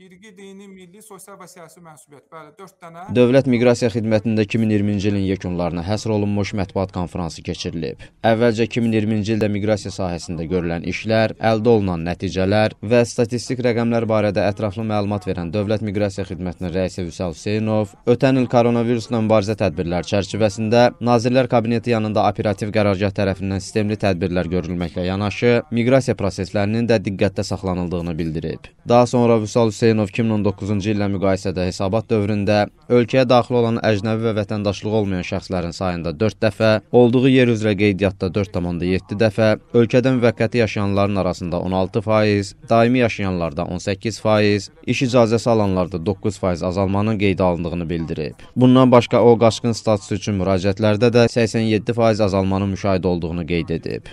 22 dini, milli, sosial və siyasi mənsubiyyət. Bəli, 4 dənə. Dövlət Miqrasiya Xidmətində 2020-ci ilin yekunlarına həsr olunmuş mətbuat konfransı keçirilib. Əvvəlcə 2020-ci ildə miqrasiya sahəsində görülən işlər, əldə olunan nəticələr və statistik rəqəmlər barədə ətraflı məlumat verən Dövlət Miqrasiya Xidmətinin rəisi Vüsal Hüseynov ötən il koronavirusla mübarizə tədbirlər çərçivəsində Nazirlər Kabineti yanında operativ qərargah tərəfindən sistemli tədbirlər görülməklə yanaşı, miqrasiya proseslərinin də diqqətdə saxlanıldığını bildirib. Daha sonra Vüsal Hüseynov Hüseynov 2019-cu illə müqayisədə hesabat dövründə ölkəyə daxil olan əcnəvi və vətəndaşlığı olmayan şəxslərin sayında 4 dəfə, olduğu yer üzrə qeydiyyatda 4,7 dəfə, ölkədə müvəqqəti yaşayanların arasında 16%, daimi yaşayanlarda 18%, iş icazəsi alanlarda 9% azalmanın qeydə alındığını bildirib. Bundan başqa o qaçqın statusu üçün müraciətlərdə də 87% azalmanın müşahidə olduğunu qeyd edib.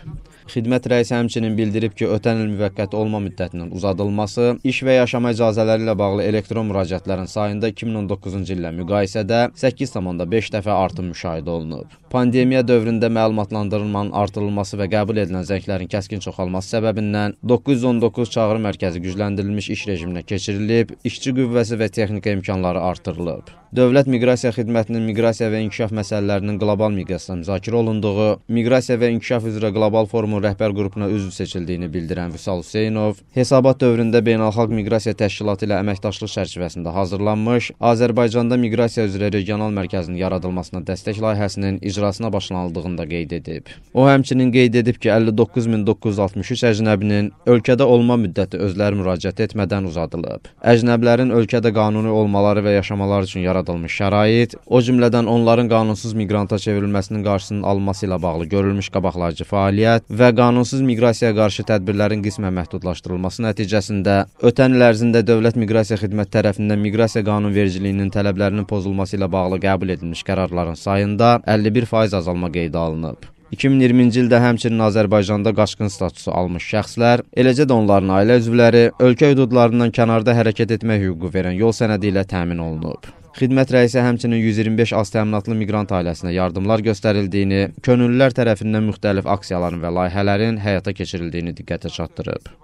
Xidmət rəisi həmçinin bildirib ki, ötən il müvəqqəti olma müddətinin uzadılması, iş və yaşama icazələri ilə bağlı elektron müraciətlərin sayında 2019-cu illə müqayisədə 8,5 dəfə artım müşahidə olunub. Pandemiya dövründə məlumatlandırılmanın artırılması və qəbul edilən zənglərin kəskin çoxalması səbəbindən 919 çağrı mərkəzi gücləndirilmiş iş rejiminə keçirilib, işçi qüvvəsi və texnika imkanları artırılıb. Dövlət Miqrasiya Xidmətinin miqrasiya və inkişaf məsələlərinin qlobal miqyasda müzakirə olunduğu, miqrasiya və inkişaf üzrə qlobal forumun rəhbər qrupuna üzv seçildiyini bildirən Vüsal Hüseynov, hesabat dövründə Beynəlxalq Miqrasiya Təşkilatı ilə əməkdaşlıq çərçivəsində hazırlanmış Azərbaycanda miqrasiya üzrə regional mərkəzin yaradılmasına dəstək layihəsinin icrasına başlanıldığını da qeyd edib. O həmçinin qeyd edib ki, 59963 əcnəbinin ölkədə olma müddəti özləri müraciət etmədən uzadılıb. Əcnəblərin ölkədə qanuni olmaları və yaşamaları üçün yaradılıb yaradılmış şərait, o cümlədən onların qanunsuz miqranta çevrilməsinin qarşısının alınması ilə bağlı görülmüş qabaqlayıcı fəaliyyət və qanunsuz miqrasiyaya qarşı tədbirlərin qismən məhdudlaşdırılması nəticəsində ötən il ərzində Dövlət Miqrasiya Xidməti tərəfindən miqrasiya qanunvericiliyinin tələblərinin pozulması ilə bağlı qəbul edilmiş qərarların sayında 51% azalma qeydə alınıb. 2020-ci ildə həmçinin Azərbaycanda qaçqın statusu almış şəxslər, eləcə də onların ailə üzvləri ölkə hüdudlarından kənarda hərəkət etmək hüququ verən yol sənədi ilə təmin olunub. Xidmət rəisi həmçinin 125 az təminatlı miqrant ailəsinə yardımlar göstərildiyini, könüllülər tərəfindən müxtəlif aksiyaların və layihələrin həyata keçirildiyini diqqətə çatdırıb.